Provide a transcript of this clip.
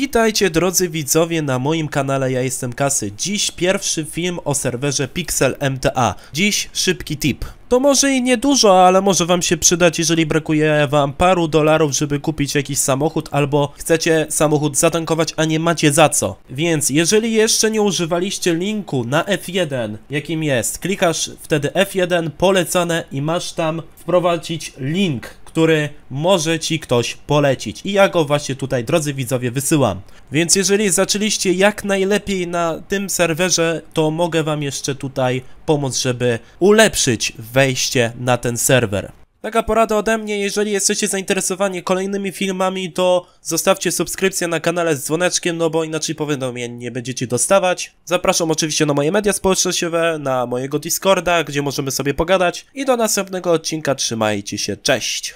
Witajcie drodzy widzowie na moim kanale Ja Jestem Kasy. Dziś pierwszy film o serwerze Pixel MTA. Dziś szybki tip. To może i niedużo, ale może wam się przydać, jeżeli brakuje wam paru dolarów, żeby kupić jakiś samochód, albo chcecie samochód zatankować, a nie macie za co. Więc jeżeli jeszcze nie używaliście linku na F1, jakim jest, klikasz wtedy F1, polecane i masz tam wprowadzić link, który może Ci ktoś polecić. I ja go właśnie tutaj, drodzy widzowie, wysyłam. Więc jeżeli zaczęliście jak najlepiej na tym serwerze, to mogę Wam jeszcze tutaj pomóc, żeby ulepszyć wejście na ten serwer. Taka porada ode mnie, jeżeli jesteście zainteresowani kolejnymi filmami, to zostawcie subskrypcję na kanale z dzwoneczkiem, no bo inaczej powiadomień nie będziecie dostawać. Zapraszam oczywiście na moje media społecznościowe, na mojego Discorda, gdzie możemy sobie pogadać i do następnego odcinka trzymajcie się, cześć!